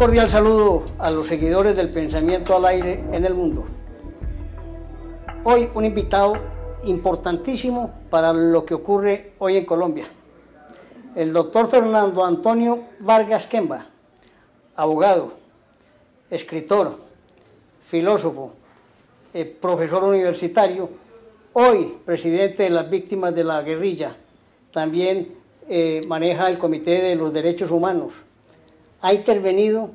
cordial saludo a los seguidores del Pensamiento al Aire en el mundo. Hoy un invitado importantísimo para lo que ocurre hoy en Colombia, el doctor Fernando Antonio Vargas Quemba, abogado, escritor, filósofo, eh, profesor universitario, hoy presidente de las víctimas de la guerrilla, también eh, maneja el Comité de los Derechos Humanos ha intervenido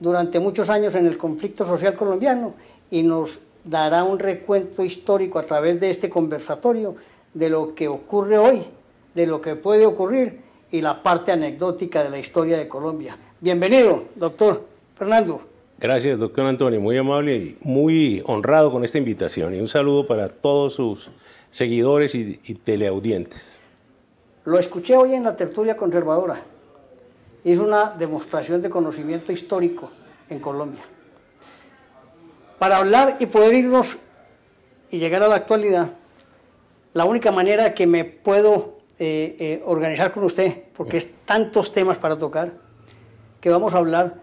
durante muchos años en el conflicto social colombiano y nos dará un recuento histórico a través de este conversatorio de lo que ocurre hoy, de lo que puede ocurrir y la parte anecdótica de la historia de Colombia. Bienvenido, doctor Fernando. Gracias, doctor Antonio. Muy amable y muy honrado con esta invitación. Y un saludo para todos sus seguidores y, y teleaudientes. Lo escuché hoy en la tertulia conservadora es una demostración de conocimiento histórico en Colombia. Para hablar y poder irnos y llegar a la actualidad, la única manera que me puedo eh, eh, organizar con usted, porque es tantos temas para tocar, que vamos a hablar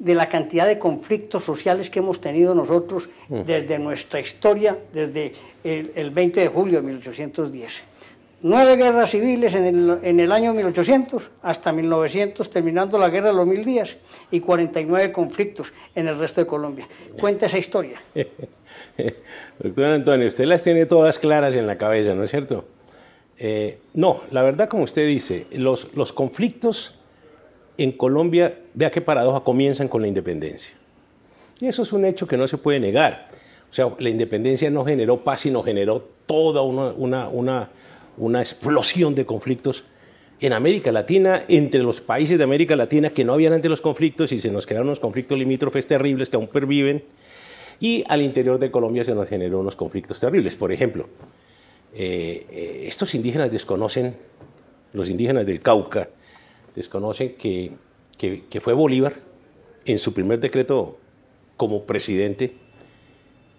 de la cantidad de conflictos sociales que hemos tenido nosotros desde nuestra historia, desde el, el 20 de julio de 1810 nueve guerras civiles en el, año 1800 hasta 1900, terminando la Guerra de los Mil Días, y 49 conflictos en el resto de Colombia. Cuenta esa historia. Doctor Antonio, usted las tiene todas claras en la cabeza, ¿no es cierto? Eh, no, la verdad, como usted dice, los, los conflictos en Colombia, vea qué paradoja, comienzan con la independencia. Y eso es un hecho que no se puede negar. O sea, la independencia no generó paz, sino generó toda una, una una explosión de conflictos en América Latina, entre los países de América Latina que no habían antes los conflictos y se nos crearon unos conflictos limítrofes terribles que aún perviven, y al interior de Colombia se nos generó unos conflictos terribles. Por ejemplo, eh, eh, estos indígenas desconocen, los indígenas del Cauca, desconocen que, que, fue Bolívar en su primer decreto como presidente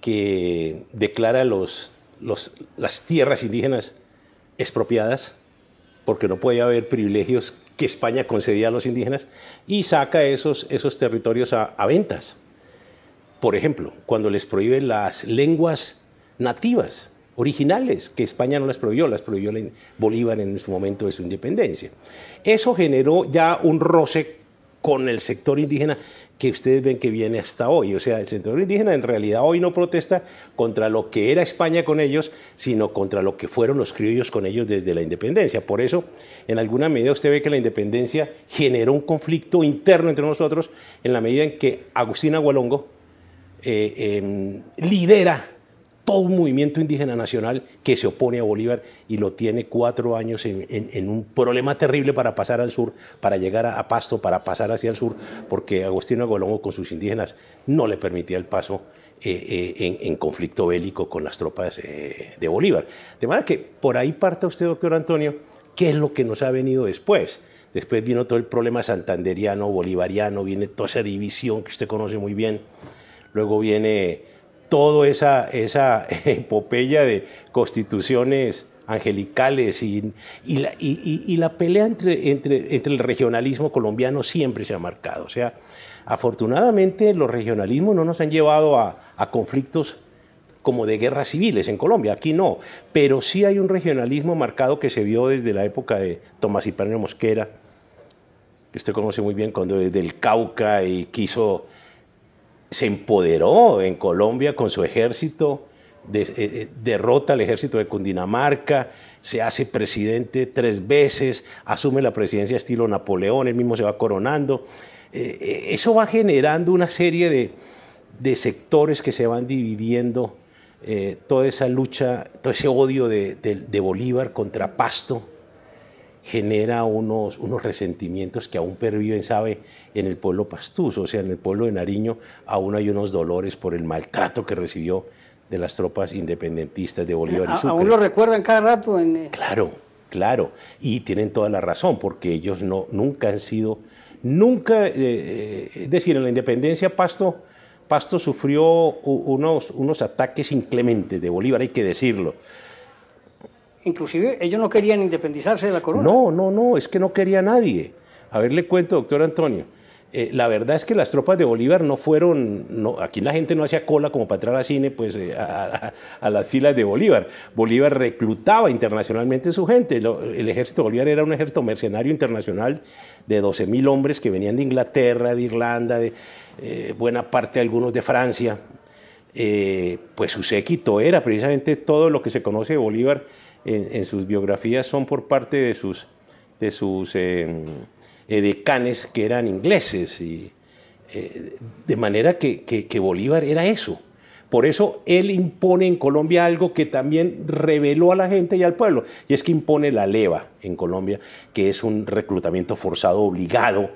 que declara los, los, las tierras indígenas expropiadas, porque no podía haber privilegios que España concedía a los indígenas, y saca esos, esos territorios a, ventas. Por ejemplo, cuando les prohíbe las lenguas nativas, originales, que España no las prohibió, las prohibió Bolívar en su momento de su independencia. Eso generó ya un roce con el sector indígena que ustedes ven que viene hasta hoy. O sea, el sector indígena en realidad hoy no protesta contra lo que era España con ellos, sino contra lo que fueron los criollos con ellos desde la independencia. Por eso, en alguna medida usted ve que la independencia generó un conflicto interno entre nosotros en la medida en que Agustina Agualongo eh, em, lidera todo un movimiento indígena nacional que se opone a Bolívar y lo tiene cuatro años en, un problema terrible para pasar al sur, para llegar a, Pasto, para pasar hacia el sur, porque Agostino Agolongo con sus indígenas no le permitía el paso eh, eh, en, conflicto bélico con las tropas eh, de Bolívar. De manera que por ahí parte usted, doctor Antonio, qué es lo que nos ha venido después. Después vino todo el problema santanderiano, bolivariano, viene toda esa división que usted conoce muy bien. Luego viene toda esa, esa epopeya de constituciones angelicales y, la, pelea entre, entre, entre el regionalismo colombiano siempre se ha marcado. O sea, afortunadamente los regionalismos no nos han llevado a, conflictos como de guerras civiles en Colombia, aquí no, pero sí hay un regionalismo marcado que se vio desde la época de Tomás Hipanio Mosquera, que usted conoce muy bien, cuando desde el Cauca y quiso se empoderó en Colombia con su ejército, eh, eh, derrota al ejército de Cundinamarca, se hace presidente tres veces, asume la presidencia estilo Napoleón, él mismo se va coronando. Eh, eso va generando una serie de, sectores que se van dividiendo, toda esa lucha, todo ese odio de, de Bolívar contra Pasto genera unos, unos resentimientos que aún perviven, sabe, en el pueblo pastuso, o sea, en el pueblo de Nariño, aún hay unos dolores por el maltrato que recibió de las tropas independentistas de Bolívar y Sucre. Aún lo recuerdan cada rato. En... Eh. Claro, claro, y tienen toda la razón, porque ellos no, nunca han sido, nunca, eh, eh, es decir, en la independencia Pasto, Pasto sufrió unos, unos ataques inclementes de Bolívar, hay que decirlo Inclusive ellos no querían independizarse de la corona. No, no, no, es que no quería nadie. A ver, le cuento, doctor Antonio. Eh, la verdad es que las tropas de Bolívar no fueron, aquí la gente no hacía cola como para entrar al cine, pues eh, a, las filas de Bolívar. Bolívar reclutaba internacionalmente su gente. el ejército de Bolívar era un ejército mercenario internacional de 12.000 hombres que venían de Inglaterra, de Irlanda, de eh, buena parte algunos de Francia. pues su séquito era precisamente todo lo que se conoce de Bolívar en, sus biografías son por parte de sus, de sus eh, eh, decanes que eran ingleses. Y, eh, de manera que, que Bolívar era eso. Por eso él impone en Colombia algo que también reveló a la gente y al pueblo, y es que impone la leva en Colombia, que es un reclutamiento forzado obligado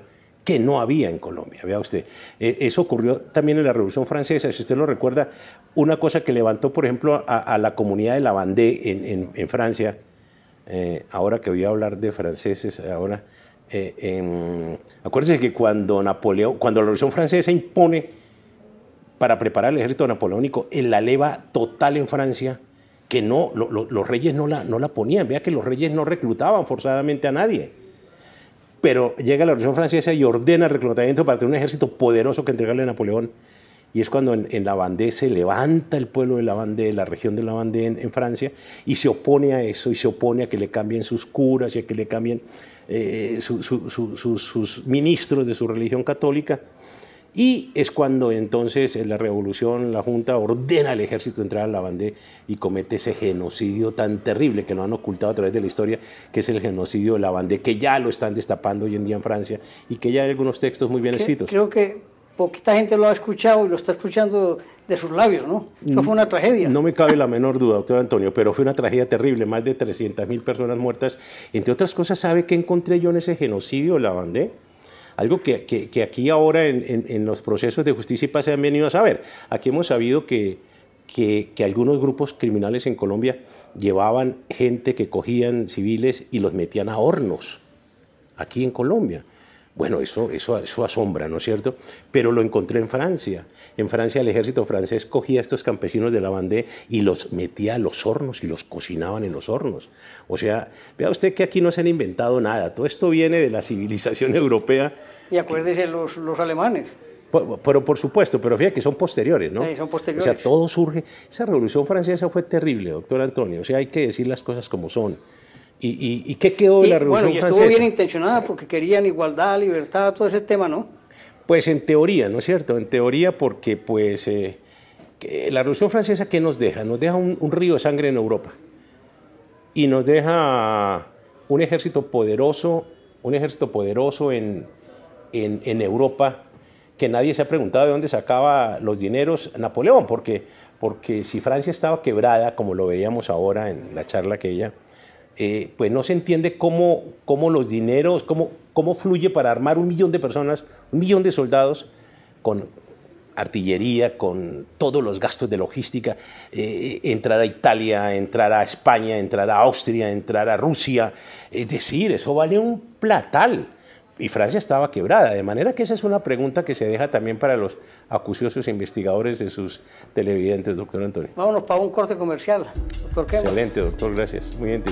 que no había en Colombia. Vea usted, e, eso ocurrió también en la Revolución Francesa, si usted lo recuerda, una cosa que levantó, por ejemplo, a, la comunidad de la Bandé en, Francia, eh, ahora que voy a hablar de franceses, ahora, eh, acuérdense que cuando Napoleón, cuando la Revolución Francesa impone para preparar el ejército napoleónico en la leva total en Francia, que no, los reyes no la, no la ponían, vea que los reyes no reclutaban forzadamente a nadie pero llega la Revolución Francesa y ordena el reclutamiento para tener un ejército poderoso que entregarle a Napoleón. Y es cuando en, la Vendée se levanta el pueblo de la Vendée, la región de la Vendée en, Francia, y se opone a eso, y se opone a que le cambien sus curas y a que le cambien eh, sus ministros de su religión católica. Y es cuando entonces la revolución, la Junta ordena al ejército entrar a la Bandé y comete ese genocidio tan terrible que lo han ocultado a través de la historia, que es el genocidio de la Bandé, que ya lo están destapando hoy en día en Francia y que ya hay algunos textos muy bien escritos. Creo que poquita gente lo ha escuchado y lo está escuchando de sus labios, ¿no? Eso fue una mm, tragedia. No me cabe la menor duda, doctor Antonio, pero fue una tragedia terrible, más de mil personas muertas. Entre otras cosas, ¿sabe qué encontré yo en ese genocidio de la Bandé? Algo que, aquí ahora en, los procesos de justicia y paz se han venido a saber. Aquí hemos sabido que, algunos grupos criminales en Colombia llevaban gente que cogían civiles y los metían a hornos, aquí en Colombia. Bueno, eso, eso, eso asombra, ¿no es cierto? Pero lo encontré en Francia. En Francia el ejército francés cogía a estos campesinos de la bandé y los metía a los hornos y los cocinaban en los hornos. O sea, vea usted que aquí no se han inventado nada. Todo esto viene de la civilización europea. Y acuérdese, los, alemanes. Pero, por supuesto, pero fíjate que son posteriores, ¿no? Sí, son posteriores. O sea, todo surge. Esa revolución francesa fue terrible, doctor Antonio. O sea, hay que decir las cosas como son. ¿Y, qué quedó de la Revolución Bueno, y estuvo bien intencionada porque querían igualdad, libertad, todo ese tema, ¿no? Pues en teoría, ¿no es cierto? En teoría porque pues eh, la Revolución Francesa, ¿qué nos deja? Nos deja un, río de sangre en Europa y nos deja un ejército poderoso, un ejército poderoso en, en, Europa, que nadie se ha preguntado de dónde sacaba los dineros Napoleón, porque, porque si Francia estaba quebrada, como lo veíamos ahora en la charla aquella, eh, pues no se entiende cómo, los dineros, cómo, cómo fluye para armar un millón de personas, un millón de soldados con artillería, con todos los gastos de logística, eh, entrar a Italia, entrar a España, entrar a Austria, entrar a Rusia. Es decir, eso vale un platal. Y Francia estaba quebrada, de manera que esa es una pregunta que se deja también para los acuciosos e investigadores de sus televidentes, doctor Antonio. Vámonos para un corte comercial, doctor Excelente, doctor, gracias. Muy bien.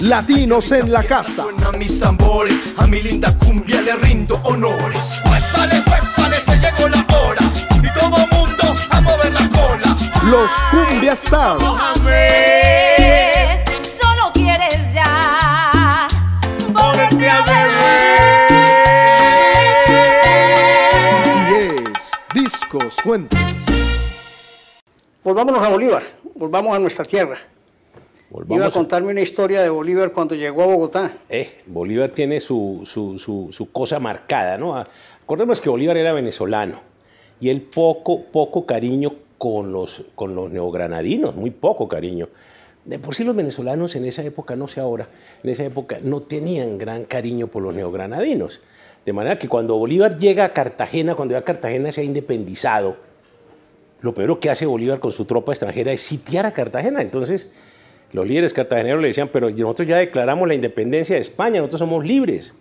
Latinos en la casa. A mis tambores, a mi linda cumbia le rindo honores. pues vale, se llegó la hora. Y todo mundo a mover la cola. Los cumbia stars. Solo quieres ya a beber. Fuentes. Volvámonos pues a Bolívar, volvamos a nuestra tierra. Volvamos Iba a contarme una historia de Bolívar cuando llegó a Bogotá. Eh, Bolívar tiene su, cosa marcada, ¿no? Ah, acordemos que Bolívar era venezolano y él poco, poco cariño con los, con los neogranadinos, muy poco cariño. De por sí los venezolanos en esa época, no sé ahora, en esa época no tenían gran cariño por los neogranadinos. De manera que cuando Bolívar llega a Cartagena, cuando a Cartagena se ha independizado, lo primero que hace Bolívar con su tropa extranjera es sitiar a Cartagena. Entonces, los líderes cartageneros le decían, pero nosotros ya declaramos la independencia de España, nosotros somos libres.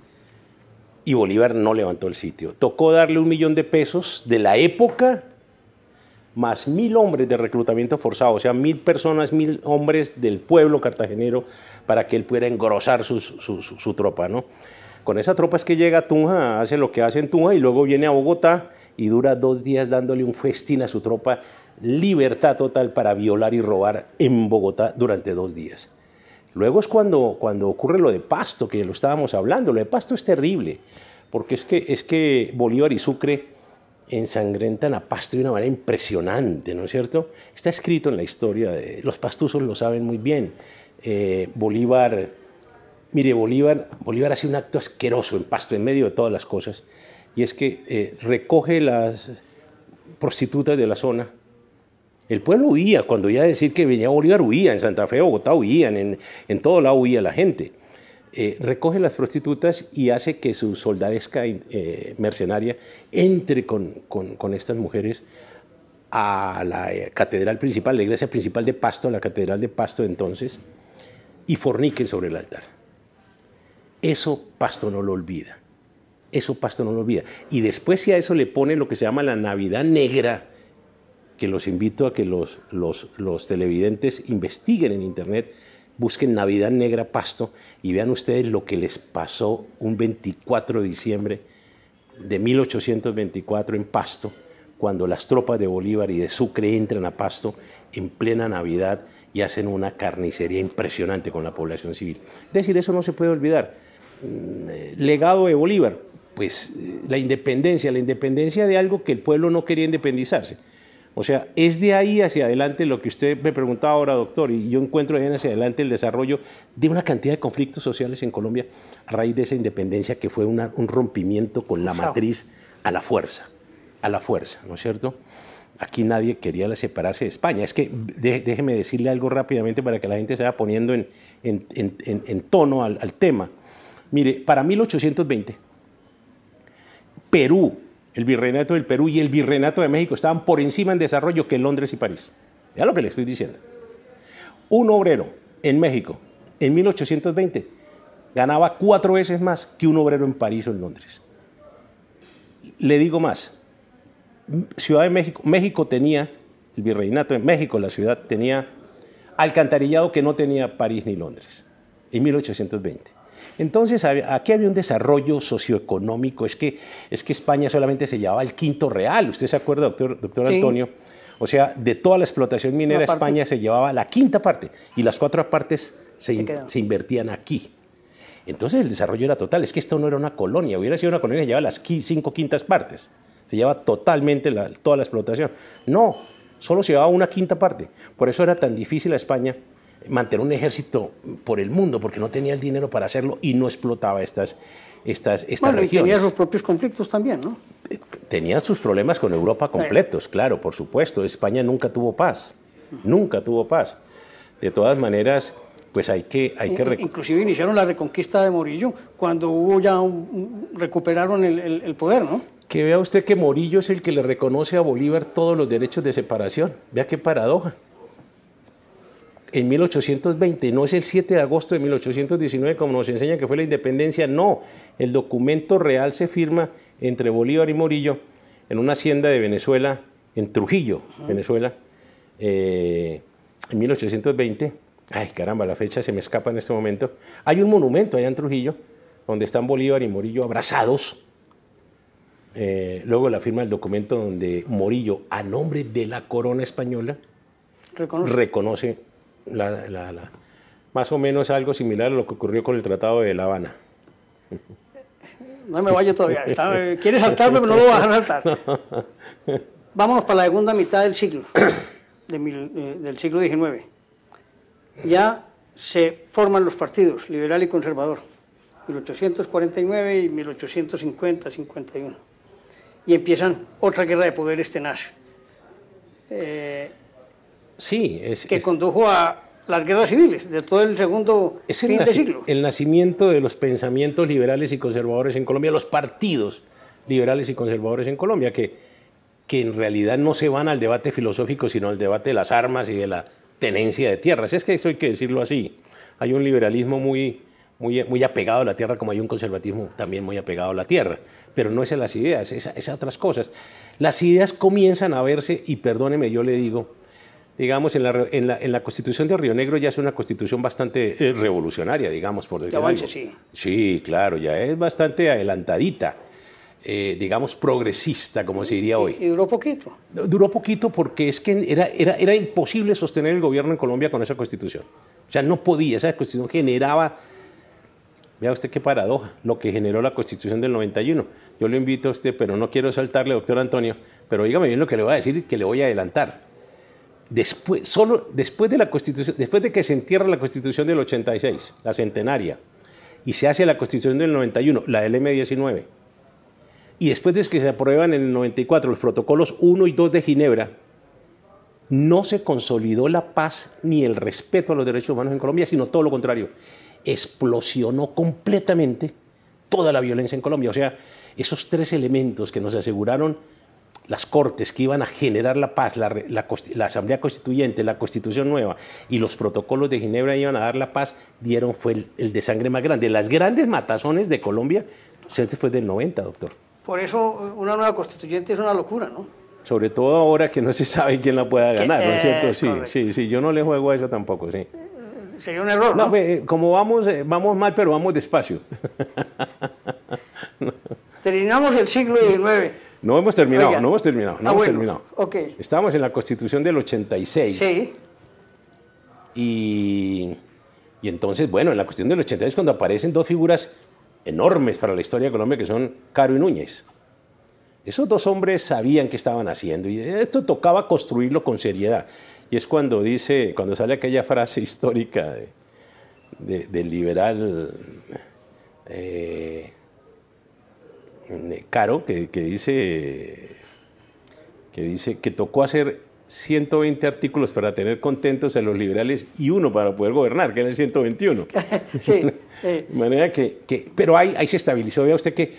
Y Bolívar no levantó el sitio. Tocó darle un millón de pesos de la época, más mil hombres de reclutamiento forzado, o sea, mil personas, mil hombres del pueblo cartagenero, para que él pudiera engrosar su, su tropa, ¿no? Con esa tropa es que llega a Tunja, hace lo que hace en Tunja y luego viene a Bogotá y dura dos días dándole un festín a su tropa, libertad total para violar y robar en Bogotá durante dos días. Luego es cuando, cuando ocurre lo de Pasto, que lo estábamos hablando. Lo de Pasto es terrible, porque es que, es que Bolívar y Sucre ensangrentan a Pasto de una manera impresionante, ¿no es cierto? Está escrito en la historia, los pastusos lo saben muy bien. Eh, Bolívar Mire, Bolívar, Bolívar hace un acto asqueroso en Pasto, en medio de todas las cosas, y es que eh, recoge las prostitutas de la zona. El pueblo huía, cuando ya decir que venía Bolívar huía, en Santa Fe, Bogotá huían, en, en todo lado huía la gente. Eh, recoge las prostitutas y hace que su soldadesca eh, mercenaria entre con, estas mujeres a la catedral principal, la iglesia principal de Pasto, la catedral de Pasto entonces, y forniquen sobre el altar. Eso Pasto no lo olvida. Eso Pasto no lo olvida. Y después si a eso le pone lo que se llama la Navidad Negra, que los invito a que los, los televidentes investiguen en Internet, busquen Navidad Negra Pasto y vean ustedes lo que les pasó un 24 de diciembre de 1824 en Pasto, cuando las tropas de Bolívar y de Sucre entran a Pasto en plena Navidad y hacen una carnicería impresionante con la población civil. Es decir, eso no se puede olvidar. Mm, legado de Bolívar? Pues eh, la independencia, la independencia de algo que el pueblo no quería independizarse. O sea, es de ahí hacia adelante lo que usted me preguntaba ahora, doctor, y yo encuentro de ahí hacia adelante el desarrollo de una cantidad de conflictos sociales en Colombia a raíz de esa independencia que fue un rompimiento con la matriz a la fuerza, a la fuerza, ¿no es cierto? Aquí nadie quería separarse de España. Es que déjeme decirle algo rápidamente para que la gente se vaya poniendo en, tono al tema. Mire, para 1820, Perú, el virreinato del Perú y el virreinato de México estaban por encima en desarrollo que Londres y París. Ya lo que le estoy diciendo. Un obrero en México en 1820 ganaba cuatro veces más que un obrero en París o en Londres. Le digo más, Ciudad de México, México tenía, el virreinato de México, la ciudad tenía alcantarillado que no tenía París ni Londres en 1820. Entonces, aquí había un desarrollo socioeconómico. Es que, España solamente se llevaba el quinto real. ¿Usted se acuerda, doctor, Antonio? O sea, de toda la explotación minera, España se llevaba la quinta parte y las cuatro partes se, invertían aquí. Entonces el desarrollo era total. Es que esto no era una colonia. Hubiera sido una colonia que llevaba las cinco quintas partes. Se llevaba totalmente toda la explotación. No, solo se llevaba una quinta parte. Por eso era tan difícil a España mantener un ejército por el mundo porque no tenía el dinero para hacerlo y no explotaba estas, estas, estas regiones. Y tenía sus propios conflictos también, ¿no? Eh, tenía sus problemas con Europa completos, claro, por supuesto. España nunca tuvo paz, nunca tuvo paz. De todas maneras, pues hay que... Hay que Inclusive iniciaron la reconquista de Morillo cuando hubo ya recuperaron el, poder, ¿no? Que vea usted que Morillo es el que le reconoce a Bolívar todos los derechos de separación. Vea qué paradoja en 1820, no es el 7 de agosto de 1819 como nos enseña que fue la independencia, no, el documento real se firma entre Bolívar y Morillo en una hacienda de Venezuela, en Trujillo, Venezuela, eh, en 1820. Ay, caramba, la fecha se me escapa en este momento. Hay un monumento allá en Trujillo, donde están Bolívar y Morillo abrazados. Eh, luego la firma del documento donde Morillo, a nombre de la corona española, reconoce la, más o menos algo similar a lo que ocurrió con el Tratado de La Habana. No me vaya todavía. Quiere saltarme, pero no lo vas a saltar. Vámonos para la segunda mitad del siglo, eh, del siglo XIX. Ya se forman los partidos, liberal y conservador, 1849 y 1850-51. Y empiezan otra guerra de poderes tenaz. Eh, Sí, es, que condujo a las guerras civiles de todo el segundo es el fin de siglo. El nacimiento de los pensamientos liberales y conservadores en Colombia, los partidos liberales y conservadores en Colombia, que, que en realidad no se van al debate filosófico, sino al debate de las armas y de la tenencia de tierras. Es que eso hay que decirlo así. Hay un liberalismo muy, muy, muy apegado a la tierra, como hay un conservatismo también muy apegado a la tierra. Pero no es a las ideas, es es otras cosas. Las ideas comienzan a verse, y perdóneme, yo le digo, digamos, en la, constitución de Río Negro ya es una constitución bastante eh, revolucionaria, digamos, por decirlo así. sí. claro, ya es bastante adelantadita. Eh, digamos, progresista, como se diría hoy. Y, duró poquito. Duró poquito porque es que era, era, imposible sostener el gobierno en Colombia con esa constitución. O sea, no podía, esa constitución generaba Vea usted qué paradoja, lo que generó la Constitución del 91. Yo lo invito a usted, pero no quiero saltarle, doctor Antonio, pero dígame bien lo que le voy a decir que le voy a adelantar después, solo después de la Constitución, después de que se entierra la Constitución del 86, la centenaria, y se hace la Constitución del 91, la del M19, y después de que se aprueban en el 94 los protocolos 1 y 2 de Ginebra, no se consolidó la paz ni el respeto a los derechos humanos en Colombia, sino todo lo contrario. Explosionó completamente toda la violencia en Colombia. O sea, esos tres elementos que nos aseguraron las cortes que iban a generar la paz, la, la, Asamblea Constituyente, la Constitución Nueva y los protocolos de Ginebra iban a dar la paz, dieron fue el, de sangre más grande. Las grandes matazones de Colombia se fue del 90, doctor. Por eso una nueva constituyente es una locura, ¿no? Sobre todo ahora que no se sabe quién la pueda ganar, ¿no es eh, cierto? Sí, sí, sí, yo no le juego a eso tampoco, sí. Eh, sería un error, ¿no? como vamos, eh, vamos mal, pero vamos despacio. Terminamos el siglo XIX. No hemos terminado, no ah, hemos terminado, no hemos terminado. Estamos en la Constitución del 86. Sí. Y, entonces, bueno, en la cuestión del 86 cuando aparecen dos figuras enormes para la historia de Colombia, que son Caro y Núñez. Esos dos hombres sabían qué estaban haciendo y esto tocaba construirlo con seriedad. Y es cuando dice, cuando sale aquella frase histórica del liberal... Eh, eh, Caro, que, dice, que dice que tocó hacer 120 artículos para tener contentos a los liberales y uno para poder gobernar, que era el 121. sí, manera que, pero ahí, ahí se estabilizó. Vea usted que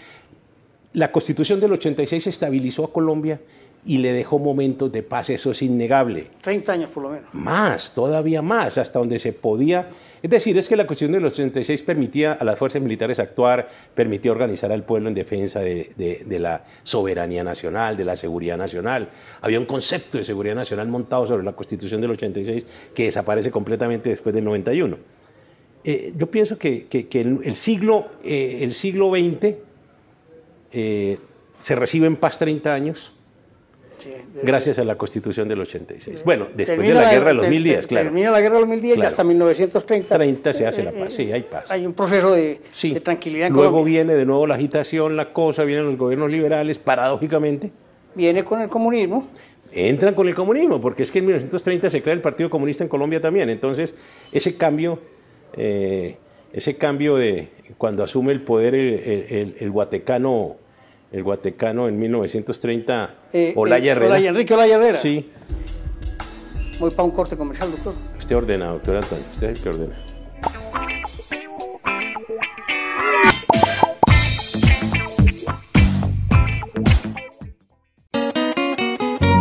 la constitución del 86 estabilizó a Colombia y le dejó momentos de paz, eso es innegable. 30 años por lo menos. Más, todavía más, hasta donde se podía es decir, es que la cuestión de los permitía a las fuerzas militares actuar, permitía organizar al pueblo en defensa de, la soberanía nacional, de la seguridad nacional. Había un concepto de seguridad nacional montado sobre la Constitución del 86 que desaparece completamente después del 91. Eh, yo pienso que, el, siglo, eh, el siglo XX eh, se recibe en paz 30 años, gracias a la Constitución del 86. Bueno, después de la, guerra de los mil días, claro. Termina la guerra de los mil días y hasta 1930. 30 se hace la paz, sí, hay paz. Hay un proceso de, tranquilidad. Luego viene de nuevo la agitación, la cosa, vienen los gobiernos liberales, paradójicamente. Viene con el comunismo. Entran con el comunismo, porque es que en 1930 se crea el Partido Comunista en Colombia también. Entonces, ese cambio, eh, ese cambio de cuando asume el poder el, el, el guatecano el guatecano en 1930. Eh, eh, Olaya Herrera. Enrique Olaya Herrera. Sí. Voy para un corte comercial, doctor. Usted ordena, doctor Antonio. Usted que ordena.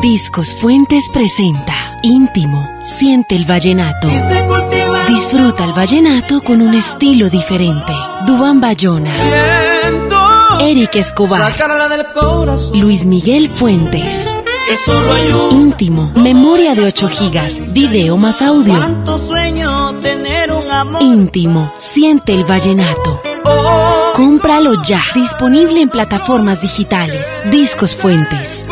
Discos Fuentes presenta Íntimo, siente el vallenato. Disfruta el vallenato con un estilo diferente. Dubán Bayona. Eric Escobar. Luis Miguel Fuentes. Íntimo, memoria de 8 gigas, video más audio. Íntimo, siente el vallenato. Cómpralo ya, disponible en plataformas digitales. Discos Fuentes.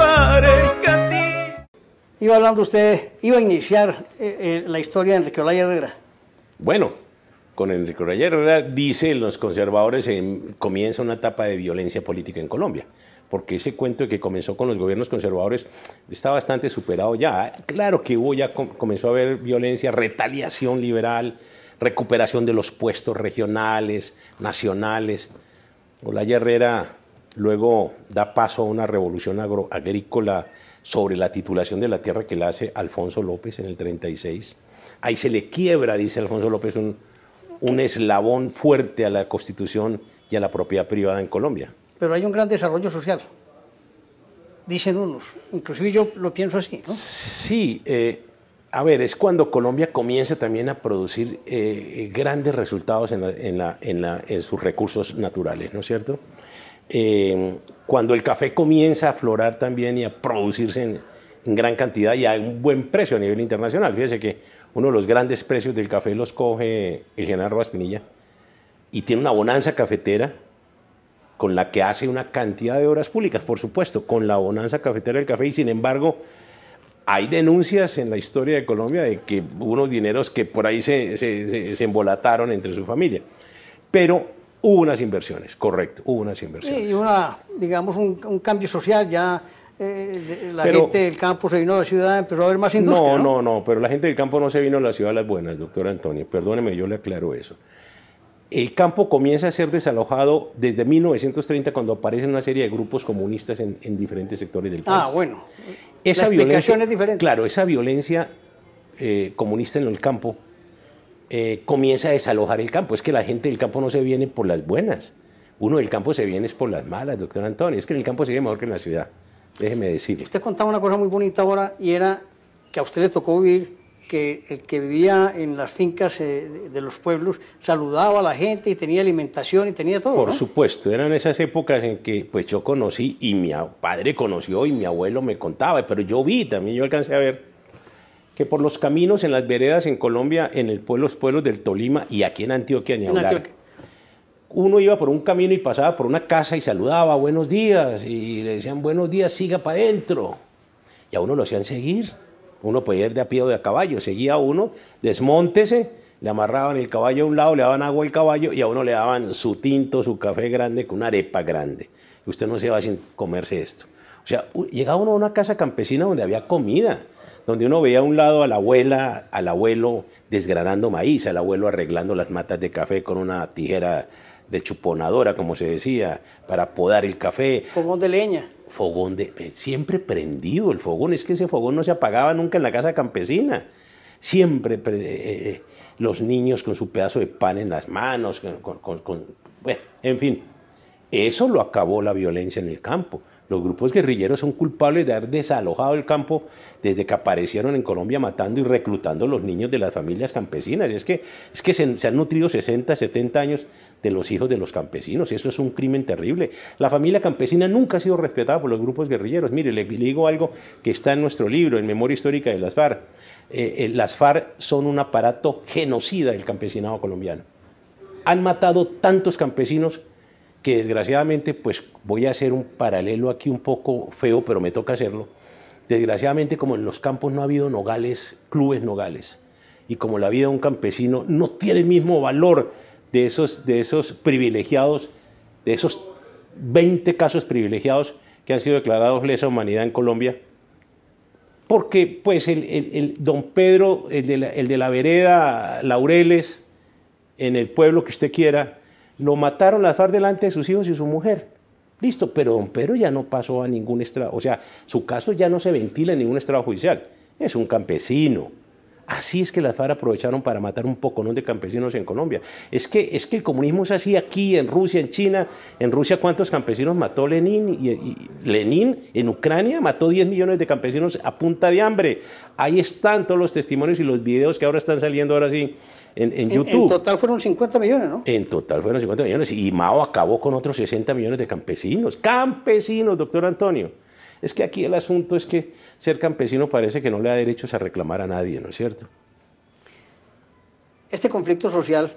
Iba hablando usted, iba a iniciar eh, eh, la historia de Enrique Olaya Herrera. Bueno, con Enrique dice los conservadores, comienza una etapa de violencia política en Colombia, porque ese cuento que comenzó con los gobiernos conservadores está bastante superado ya. Claro que hubo, ya comenzó a haber violencia, retaliación liberal, recuperación de los puestos regionales, nacionales. Olaya Herrera luego da paso a una revolución agrícola sobre la titulación de la tierra que la hace Alfonso López en el 36. Ahí se le quiebra, dice Alfonso López, un, un eslabón fuerte a la Constitución y a la propiedad privada en Colombia. Pero hay un gran desarrollo social, dicen unos. Inclusive yo lo pienso así. Sí, eh, a ver, es cuando Colombia comienza también a producir eh, grandes resultados en, sus recursos naturales, ¿no es cierto? Eh, cuando el café comienza a aflorar también y a producirse en en gran cantidad y a un buen precio a nivel internacional. Fíjese que uno de los grandes precios del café los coge el general Pinilla y tiene una bonanza cafetera con la que hace una cantidad de obras públicas, por supuesto, con la bonanza cafetera del café y sin embargo hay denuncias en la historia de Colombia de que hubo unos dineros que por ahí se, se, embolataron entre su familia. Pero hubo unas inversiones, correcto, hubo unas inversiones. Y una, digamos, un cambio social ya eh, la gente del campo se vino a la ciudad, empezó a haber más industria. No, no, no, pero la gente del campo no se vino a la ciudad a las buenas, doctor Antonio. Perdóneme, yo le aclaro eso. El campo comienza a ser desalojado desde 1930 cuando aparecen una serie de grupos comunistas en, diferentes sectores del ah, país. Ah, bueno. Esa violencia, es diferente. Claro, esa violencia eh, comunista en el campo eh, comienza a desalojar el campo. Es que la gente del campo no se viene por las buenas. Uno del campo se viene es por las malas, doctor Antonio. Es que en el campo se vive mejor que en la ciudad. Déjeme decirle. Usted contaba una cosa muy bonita ahora y era que a usted le tocó vivir que el que vivía en las fincas eh, de los pueblos saludaba a la gente y tenía alimentación y tenía todo. Por supuesto, eran esas épocas en que pues yo conocí y mi padre conoció y mi abuelo me contaba, pero yo vi también, yo alcancé a ver que por los caminos en las veredas en Colombia, en el pueblo, los pueblos del Tolima y aquí en Antioquia, ni hablar, uno iba por un camino y pasaba por una casa y saludaba, buenos días, y le decían, buenos días, siga para adentro. Y a uno lo hacían seguir. Uno podía ir de a pie o de a caballo, seguía uno, desmóntese, le amarraban el caballo a un lado, le daban agua al caballo y a uno le daban su tinto, su café grande con una arepa grande. usted no se va sin comerse esto. O sea, llegaba uno a una casa campesina donde había comida, donde uno veía a un lado a la abuela, al abuelo desgranando maíz, al abuelo arreglando las matas de café con una tijera de chuponadora, como se decía, para podar el café. Fogón de leña. Fogón de... Eh, siempre prendido el fogón, es que ese fogón no se apagaba nunca en la casa campesina. Siempre eh, eh, los niños con su pedazo de pan en las manos, Bueno, en fin, eso lo acabó la violencia en el campo. Los grupos guerrilleros son culpables de haber desalojado el campo desde que aparecieron en Colombia matando y reclutando a los niños de las familias campesinas. es que, es que se, se, han nutrido 60, 70 años de los hijos de los campesinos. Eso es un crimen terrible. La familia campesina nunca ha sido respetada por los grupos guerrilleros. Mire, le, digo algo que está en nuestro libro, en Memoria Histórica de las FARC. Eh, eh, las FARC son un aparato genocida del campesinado colombiano. Han matado tantos campesinos que desgraciadamente, pues voy a hacer un paralelo aquí un poco feo, pero me toca hacerlo. Desgraciadamente, como en los campos no ha habido nogales, clubes nogales, y como la vida de un campesino no tiene el mismo valor de esos, de esos privilegiados, de esos 20 casos privilegiados que han sido declarados lesa humanidad en Colombia, porque pues el, don Pedro, el de, la, vereda Laureles, en el pueblo que usted quiera, lo mataron al Far delante de sus hijos y su mujer. Listo, pero don Pedro ya no pasó a ningún estrado, o sea, su caso ya no se ventila en ningún estrado judicial. Es un campesino, Así es que las FARC aprovecharon para matar un poconón de campesinos en Colombia. Es que, es que el comunismo es así aquí, en Rusia, en China. En Rusia, ¿cuántos campesinos mató Lenin? Y, Lenin en Ucrania mató 10 millones de campesinos a punta de hambre. Ahí están todos los testimonios y los videos que ahora están saliendo ahora sí en, YouTube. en, total fueron 50 millones, ¿no? En total fueron 50 millones. Y Mao acabó con otros 60 millones de campesinos. Campesinos, doctor Antonio. Es que aquí el asunto es que ser campesino parece que no le da derechos a reclamar a nadie, ¿no es cierto? Este conflicto social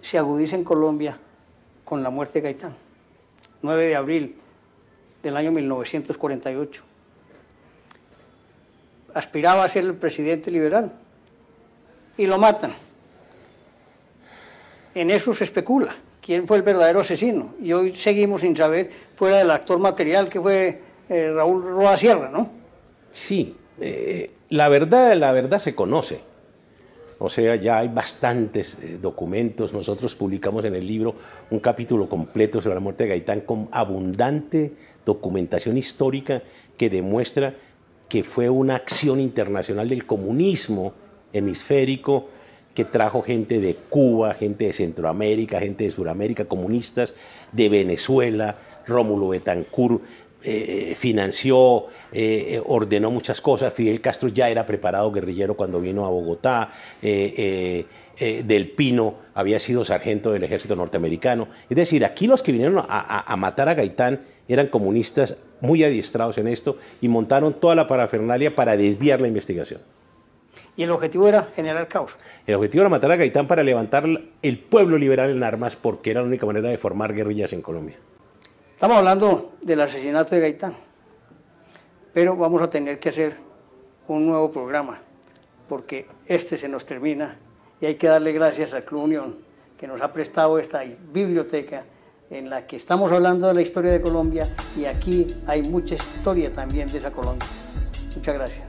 se agudiza en Colombia con la muerte de Gaitán, 9 de abril del año 1948. Aspiraba a ser el presidente liberal y lo matan. En eso se especula quién fue el verdadero asesino. Y hoy seguimos sin saber, fuera del actor material que fue eh, Raúl Roa Sierra, ¿no? Sí, eh, la verdad, la verdad se conoce. O sea, ya hay bastantes eh, documentos. Nosotros publicamos en el libro un capítulo completo sobre la muerte de Gaitán con abundante documentación histórica que demuestra que fue una acción internacional del comunismo hemisférico que trajo gente de Cuba, gente de Centroamérica, gente de Sudamérica, comunistas de Venezuela, Rómulo Betancourt, eh, eh, financió, eh, ordenó muchas cosas. Fidel Castro ya era preparado guerrillero cuando vino a Bogotá. del Pino había sido sargento del ejército norteamericano. Es decir, aquí los que vinieron a, a matar a Gaitán eran comunistas muy adiestrados en esto y montaron toda la parafernalia para desviar la investigación. ¿Y el objetivo era generar caos? El objetivo era matar a Gaitán para levantar el pueblo liberal en armas porque era la única manera de formar guerrillas en Colombia. Estamos hablando del asesinato de Gaitán, pero vamos a tener que hacer un nuevo programa, porque este se nos termina y hay que darle gracias al Club Unión, que nos ha prestado esta biblioteca en la que estamos hablando de la historia de Colombia y aquí hay mucha historia también de esa Colombia. Muchas gracias.